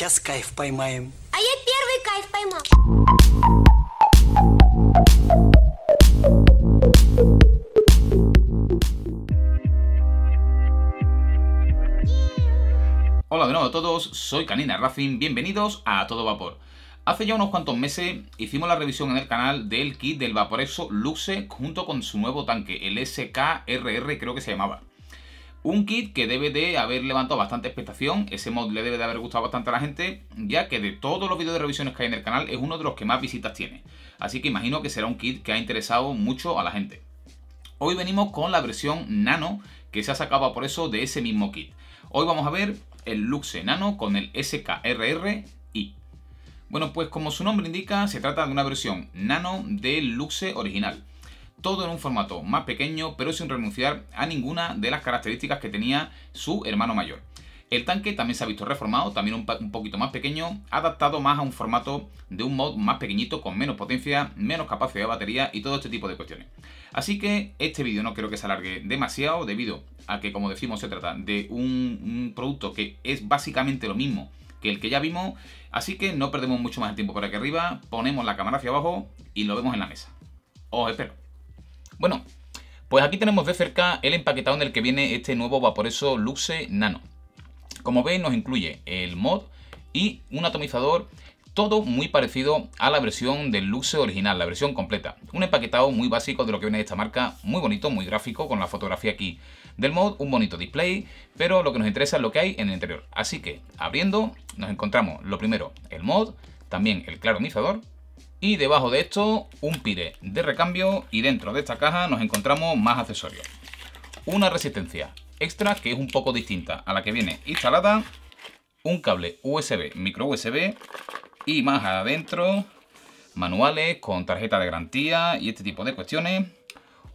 Hola de nuevo a todos, soy Canina Rafin. bienvenidos a Todo Vapor. Hace ya unos cuantos meses hicimos la revisión en el canal del kit del Vaporexo Luxe junto con su nuevo tanque, el SKRR creo que se llamaba. Un kit que debe de haber levantado bastante expectación, ese mod le debe de haber gustado bastante a la gente, ya que de todos los vídeos de revisiones que hay en el canal es uno de los que más visitas tiene. Así que imagino que será un kit que ha interesado mucho a la gente. Hoy venimos con la versión Nano, que se ha sacado por eso de ese mismo kit. Hoy vamos a ver el Luxe Nano con el SKRRI. Bueno, pues como su nombre indica, se trata de una versión Nano del Luxe original todo en un formato más pequeño, pero sin renunciar a ninguna de las características que tenía su hermano mayor. El tanque también se ha visto reformado, también un, poquito más pequeño, adaptado más a un formato de un mod más pequeñito, con menos potencia, menos capacidad de batería y todo este tipo de cuestiones. Así que este vídeo no creo que se alargue demasiado, debido a que, como decimos, se trata de un, un producto que es básicamente lo mismo que el que ya vimos, así que no perdemos mucho más el tiempo por aquí arriba, ponemos la cámara hacia abajo y lo vemos en la mesa. Os espero. Bueno, pues aquí tenemos de cerca el empaquetado en el que viene este nuevo Vaporeso Luxe Nano. Como veis nos incluye el mod y un atomizador, todo muy parecido a la versión del Luxe original, la versión completa. Un empaquetado muy básico de lo que viene de esta marca, muy bonito, muy gráfico, con la fotografía aquí del mod, un bonito display, pero lo que nos interesa es lo que hay en el interior. Así que, abriendo, nos encontramos lo primero, el mod, también el claromizador, y debajo de esto, un pire de recambio y dentro de esta caja nos encontramos más accesorios. Una resistencia extra que es un poco distinta a la que viene instalada, un cable USB, micro USB y más adentro manuales con tarjeta de garantía y este tipo de cuestiones,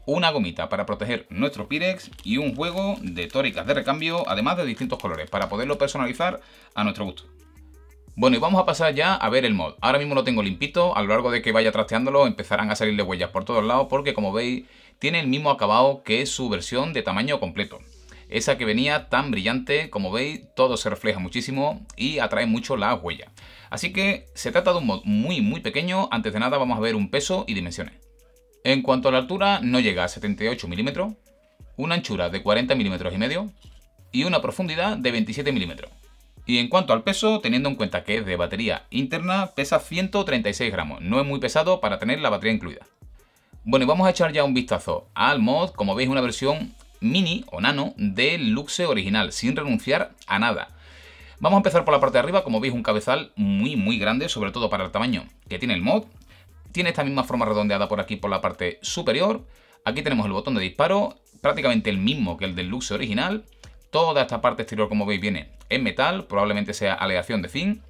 una gomita para proteger nuestro Pirex y un juego de tóricas de recambio además de distintos colores para poderlo personalizar a nuestro gusto. Bueno, y vamos a pasar ya a ver el mod. Ahora mismo lo tengo limpito, a lo largo de que vaya trasteándolo empezarán a salirle huellas por todos lados porque como veis tiene el mismo acabado que su versión de tamaño completo. Esa que venía tan brillante, como veis, todo se refleja muchísimo y atrae mucho la huella. Así que se trata de un mod muy muy pequeño, antes de nada vamos a ver un peso y dimensiones. En cuanto a la altura, no llega a 78 milímetros, una anchura de 40 milímetros y medio y una profundidad de 27 milímetros. Y en cuanto al peso, teniendo en cuenta que es de batería interna, pesa 136 gramos, no es muy pesado para tener la batería incluida. Bueno, y vamos a echar ya un vistazo al mod, como veis una versión mini o nano del Luxe original, sin renunciar a nada. Vamos a empezar por la parte de arriba, como veis un cabezal muy muy grande, sobre todo para el tamaño que tiene el mod. Tiene esta misma forma redondeada por aquí por la parte superior. Aquí tenemos el botón de disparo, prácticamente el mismo que el del Luxe original. Toda esta parte exterior, como veis, viene en metal, probablemente sea aleación de zinc.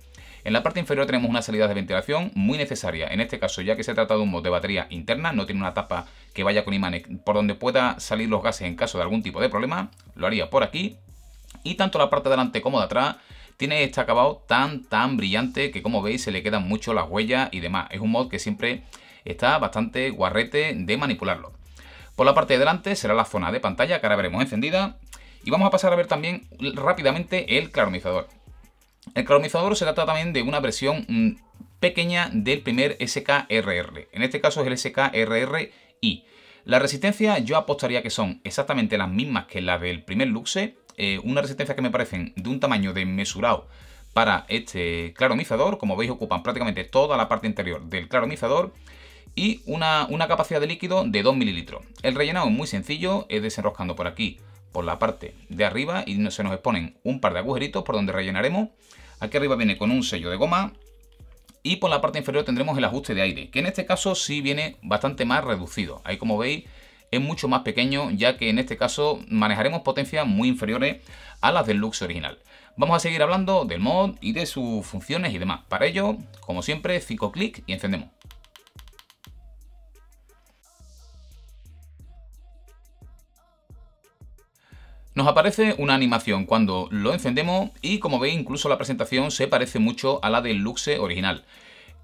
En la parte inferior tenemos una salida de ventilación muy necesaria. En este caso, ya que se trata de un mod de batería interna, no tiene una tapa que vaya con imanes por donde pueda salir los gases en caso de algún tipo de problema, lo haría por aquí. Y tanto la parte de delante como de atrás tiene este acabado tan, tan brillante que como veis se le quedan mucho las huellas y demás. Es un mod que siempre está bastante guarrete de manipularlo. Por la parte de delante será la zona de pantalla que ahora veremos encendida y vamos a pasar a ver también rápidamente el claromizador. El claromizador se trata también de una versión mm, pequeña del primer SKRR. En este caso es el SKRRI. La resistencia yo apostaría que son exactamente las mismas que las del primer Luxe. Eh, una resistencia que me parecen de un tamaño desmesurado para este claromizador. Como veis ocupan prácticamente toda la parte interior del claromizador. Y una, una capacidad de líquido de 2 mililitros. El rellenado es muy sencillo, es desenroscando por aquí por la parte de arriba y se nos exponen un par de agujeritos por donde rellenaremos. Aquí arriba viene con un sello de goma y por la parte inferior tendremos el ajuste de aire, que en este caso sí viene bastante más reducido. Ahí como veis es mucho más pequeño ya que en este caso manejaremos potencias muy inferiores a las del Lux original. Vamos a seguir hablando del mod y de sus funciones y demás. Para ello, como siempre, 5 clic y encendemos. Nos aparece una animación cuando lo encendemos y como veis incluso la presentación se parece mucho a la del Luxe original.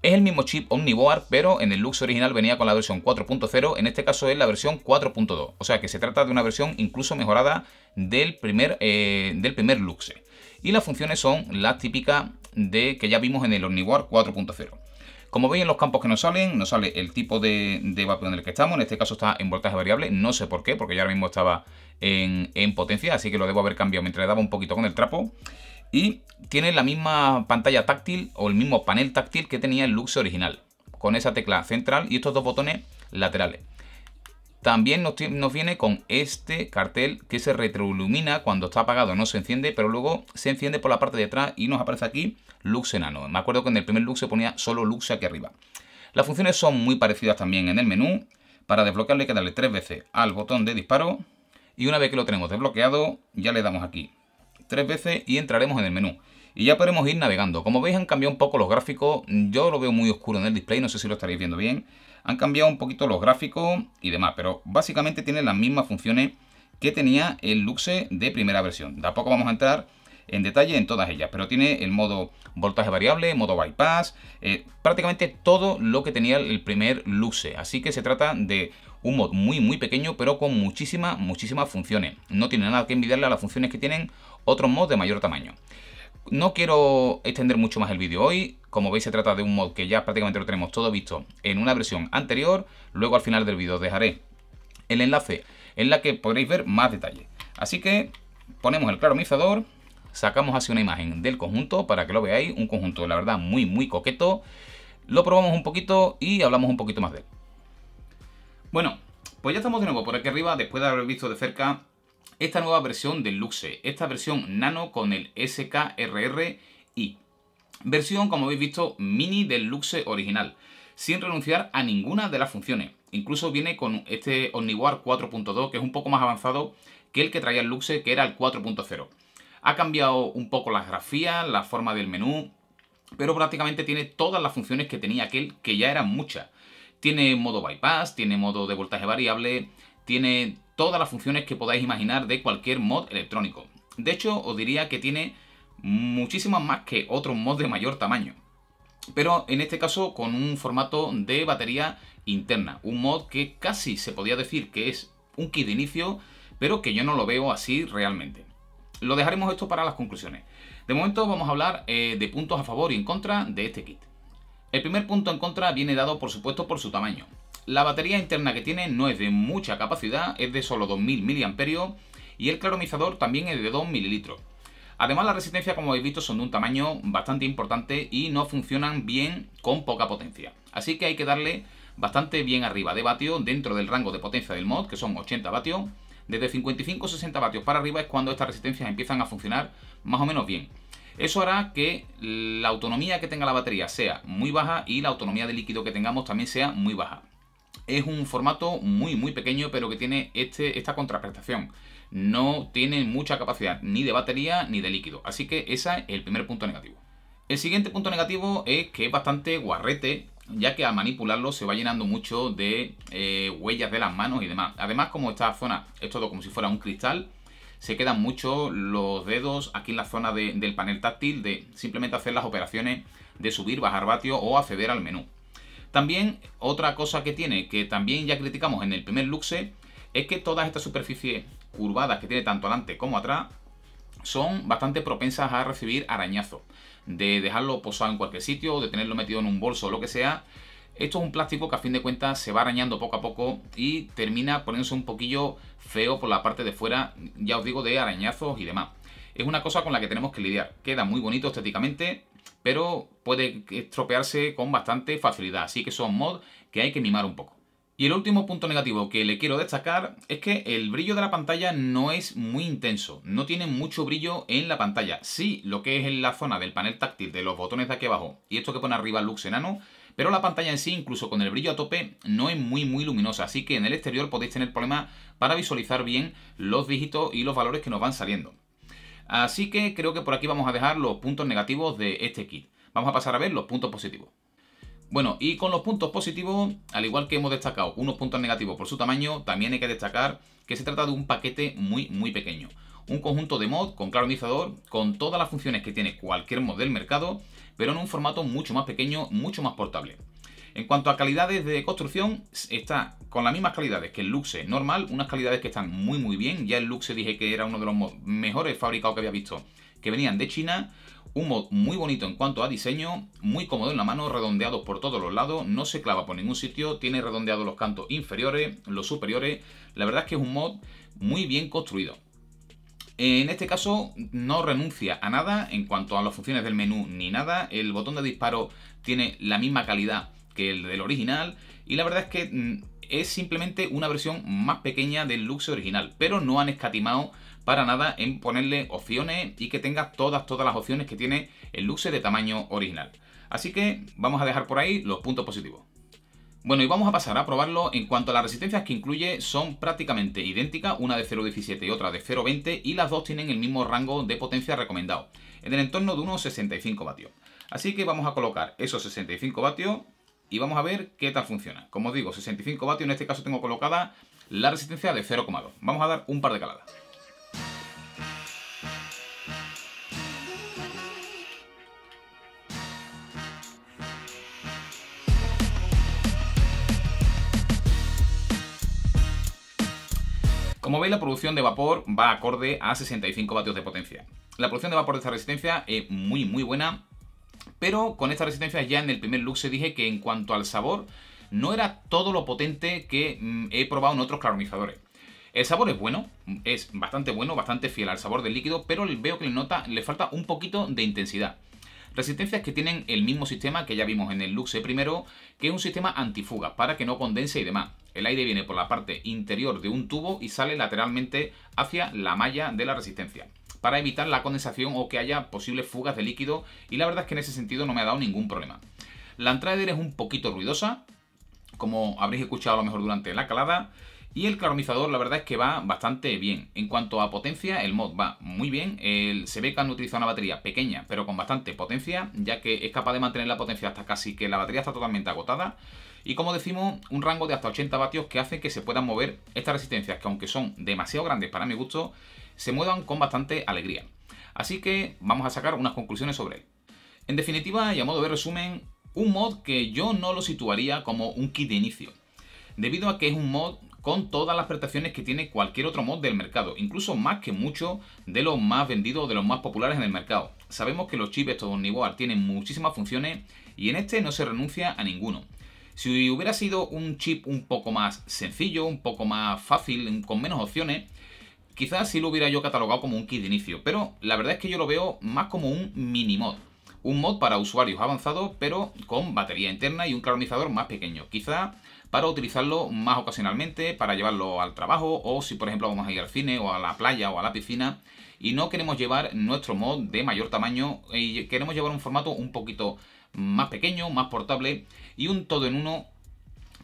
Es el mismo chip Omniboard, pero en el Luxe original venía con la versión 4.0, en este caso es la versión 4.2. O sea que se trata de una versión incluso mejorada del primer, eh, del primer Luxe. Y las funciones son las típicas de que ya vimos en el Omniboard 4.0. Como veis en los campos que nos salen, nos sale el tipo de, de en el que estamos, en este caso está en voltaje variable, no sé por qué, porque yo ahora mismo estaba en, en potencia, así que lo debo haber cambiado mientras le daba un poquito con el trapo. Y tiene la misma pantalla táctil o el mismo panel táctil que tenía el Lux original, con esa tecla central y estos dos botones laterales. También nos, viene con este cartel que se retroilumina cuando está apagado, no se enciende, pero luego se enciende por la parte de atrás y nos aparece aquí Lux Enano. Me acuerdo que en el primer Lux se ponía solo Lux aquí arriba. Las funciones son muy parecidas también en el menú. Para desbloquearle hay que darle tres veces al botón de disparo y una vez que lo tenemos desbloqueado ya le damos aquí tres veces y entraremos en el menú. Y ya podremos ir navegando. Como veis han cambiado un poco los gráficos, yo lo veo muy oscuro en el display, no sé si lo estaréis viendo bien. Han cambiado un poquito los gráficos y demás, pero básicamente tiene las mismas funciones que tenía el Luxe de primera versión. poco vamos a entrar en detalle en todas ellas, pero tiene el modo voltaje variable, modo bypass, eh, prácticamente todo lo que tenía el primer Luxe. Así que se trata de un mod muy muy pequeño, pero con muchísimas, muchísimas funciones. No tiene nada que envidiarle a las funciones que tienen otros mods de mayor tamaño. No quiero extender mucho más el vídeo hoy, como veis se trata de un mod que ya prácticamente lo tenemos todo visto en una versión anterior, luego al final del vídeo dejaré el enlace en la que podréis ver más detalles. Así que ponemos el claromizador, sacamos así una imagen del conjunto para que lo veáis, un conjunto la verdad muy muy coqueto, lo probamos un poquito y hablamos un poquito más de él. Bueno, pues ya estamos de nuevo por aquí arriba después de haber visto de cerca esta nueva versión del Luxe, esta versión Nano con el SKRRI. Versión, como habéis visto, mini del Luxe original, sin renunciar a ninguna de las funciones. Incluso viene con este Omniwar 4.2, que es un poco más avanzado que el que traía el Luxe, que era el 4.0. Ha cambiado un poco las grafía, la forma del menú, pero prácticamente tiene todas las funciones que tenía aquel, que ya eran muchas. Tiene modo bypass, tiene modo de voltaje variable, tiene todas las funciones que podáis imaginar de cualquier mod electrónico. De hecho, os diría que tiene muchísimas más que otros mods de mayor tamaño. Pero en este caso con un formato de batería interna, un mod que casi se podía decir que es un kit de inicio, pero que yo no lo veo así realmente. Lo dejaremos esto para las conclusiones. De momento vamos a hablar eh, de puntos a favor y en contra de este kit. El primer punto en contra viene dado por supuesto por su tamaño. La batería interna que tiene no es de mucha capacidad, es de solo 2.000 mAh y el claromizador también es de 2 ml. Además las resistencias como habéis visto son de un tamaño bastante importante y no funcionan bien con poca potencia. Así que hay que darle bastante bien arriba de vatios dentro del rango de potencia del mod, que son 80 vatios. Desde 55 60 vatios para arriba es cuando estas resistencias empiezan a funcionar más o menos bien. Eso hará que la autonomía que tenga la batería sea muy baja y la autonomía de líquido que tengamos también sea muy baja es un formato muy, muy pequeño, pero que tiene este, esta contraprestación. No tiene mucha capacidad ni de batería ni de líquido. Así que ese es el primer punto negativo. El siguiente punto negativo es que es bastante guarrete, ya que al manipularlo se va llenando mucho de eh, huellas de las manos y demás. Además, como esta zona es todo como si fuera un cristal, se quedan mucho los dedos aquí en la zona del panel táctil de simplemente hacer las operaciones de subir, bajar vatio o acceder al menú. También, otra cosa que tiene, que también ya criticamos en el primer luxe, es que todas estas superficies curvadas que tiene tanto adelante como atrás son bastante propensas a recibir arañazos. De dejarlo posado en cualquier sitio, de tenerlo metido en un bolso o lo que sea. Esto es un plástico que a fin de cuentas se va arañando poco a poco y termina poniéndose un poquillo feo por la parte de fuera, ya os digo, de arañazos y demás. Es una cosa con la que tenemos que lidiar. Queda muy bonito estéticamente, pero puede estropearse con bastante facilidad, así que son mods que hay que mimar un poco. Y el último punto negativo que le quiero destacar es que el brillo de la pantalla no es muy intenso, no tiene mucho brillo en la pantalla. Sí, lo que es en la zona del panel táctil de los botones de aquí abajo y esto que pone arriba Lux Enano, pero la pantalla en sí, incluso con el brillo a tope, no es muy muy luminosa, así que en el exterior podéis tener problemas para visualizar bien los dígitos y los valores que nos van saliendo. Así que creo que por aquí vamos a dejar los puntos negativos de este kit. Vamos a pasar a ver los puntos positivos. Bueno, y con los puntos positivos, al igual que hemos destacado unos puntos negativos por su tamaño, también hay que destacar que se trata de un paquete muy, muy pequeño. Un conjunto de mod con claronizador, con todas las funciones que tiene cualquier mod del mercado, pero en un formato mucho más pequeño, mucho más portable. En cuanto a calidades de construcción, está con las mismas calidades que el Luxe normal, unas calidades que están muy muy bien. Ya el Luxe dije que era uno de los mejores fabricados que había visto, que venían de China. Un mod muy bonito en cuanto a diseño, muy cómodo en la mano, redondeado por todos los lados, no se clava por ningún sitio, tiene redondeados los cantos inferiores, los superiores. La verdad es que es un mod muy bien construido. En este caso no renuncia a nada en cuanto a las funciones del menú ni nada. El botón de disparo tiene la misma calidad que el del original. Y la verdad es que mm, es simplemente una versión más pequeña del Luxe original, pero no han escatimado para nada en ponerle opciones y que tenga todas, todas las opciones que tiene el Luxe de tamaño original. Así que vamos a dejar por ahí los puntos positivos. Bueno, y vamos a pasar a probarlo. En cuanto a las resistencias que incluye, son prácticamente idénticas, una de 0.17 y otra de 0.20, y las dos tienen el mismo rango de potencia recomendado, en el entorno de unos 65 vatios. Así que vamos a colocar esos 65 vatios y vamos a ver qué tal funciona. Como digo, 65 vatios, en este caso tengo colocada la resistencia de 0,2. Vamos a dar un par de caladas. Como veis, la producción de vapor va acorde a 65 vatios de potencia. La producción de vapor de esta resistencia es muy, muy buena pero con esta resistencias ya en el primer luxe dije que en cuanto al sabor, no era todo lo potente que mm, he probado en otros carbonizadores. El sabor es bueno, es bastante bueno, bastante fiel al sabor del líquido, pero veo que nota, le falta un poquito de intensidad. Resistencias que tienen el mismo sistema que ya vimos en el Luxe primero, que es un sistema antifuga para que no condense y demás. El aire viene por la parte interior de un tubo y sale lateralmente hacia la malla de la resistencia para evitar la condensación o que haya posibles fugas de líquido y la verdad es que en ese sentido no me ha dado ningún problema. La entrada es un poquito ruidosa, como habréis escuchado a lo mejor durante la calada, y el claromizador la verdad es que va bastante bien. En cuanto a potencia, el mod va muy bien. El, se ve que han utilizado una batería pequeña, pero con bastante potencia, ya que es capaz de mantener la potencia hasta casi que la batería está totalmente agotada. Y como decimos, un rango de hasta 80 vatios que hace que se puedan mover estas resistencias, que aunque son demasiado grandes para mi gusto, se muevan con bastante alegría. Así que vamos a sacar unas conclusiones sobre él. En definitiva, y a modo de resumen, un mod que yo no lo situaría como un kit de inicio, debido a que es un mod con todas las prestaciones que tiene cualquier otro mod del mercado, incluso más que muchos de los más vendidos, de los más populares en el mercado. Sabemos que los chips estos Niboar tienen muchísimas funciones y en este no se renuncia a ninguno. Si hubiera sido un chip un poco más sencillo, un poco más fácil, con menos opciones, Quizás sí lo hubiera yo catalogado como un kit de inicio, pero la verdad es que yo lo veo más como un mini mod. Un mod para usuarios avanzados, pero con batería interna y un carbonizador más pequeño. quizás para utilizarlo más ocasionalmente, para llevarlo al trabajo o si por ejemplo vamos a ir al cine o a la playa o a la piscina y no queremos llevar nuestro mod de mayor tamaño eh, y queremos llevar un formato un poquito más pequeño, más portable y un todo en uno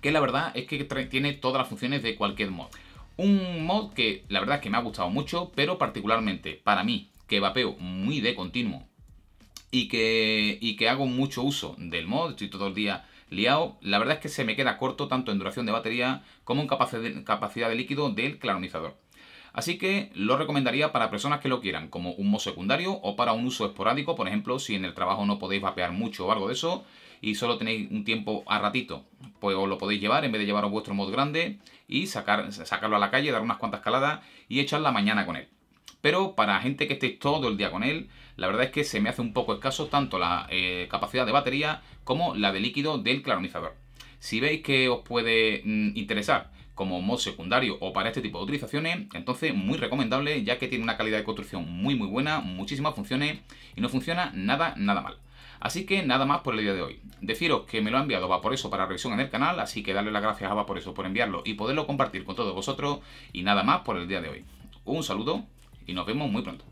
que la verdad es que tiene todas las funciones de cualquier mod. Un mod que la verdad es que me ha gustado mucho, pero particularmente para mí, que vapeo muy de continuo y que, que hago mucho uso del mod, estoy todo el día liado, la verdad es que se me queda corto tanto en duración de batería como en capacidad de líquido del claronizador. Así que lo recomendaría para personas que lo quieran, como un mod secundario o para un uso esporádico, por ejemplo, si en el trabajo no podéis vapear mucho o algo de eso, y solo tenéis un tiempo a ratito, pues os lo podéis llevar en vez de llevaros vuestro mod grande y sacarlo a la calle, dar unas cuantas caladas y echar la mañana con él. Pero para gente que esté todo el día con él, la verdad es que se me hace un poco escaso tanto la eh, capacidad de batería como la de líquido del claronizador. Si veis que os puede mm, interesar como mod secundario o para este tipo de utilizaciones, entonces muy recomendable ya que tiene una calidad de construcción muy muy buena, muchísimas funciones y no funciona nada, nada mal. Así que nada más por el día de hoy. Deciros que me lo ha enviado Vaporeso para revisión en el canal, así que darle las gracias a Vaporeso por enviarlo y poderlo compartir con todos vosotros. Y nada más por el día de hoy. Un saludo y nos vemos muy pronto.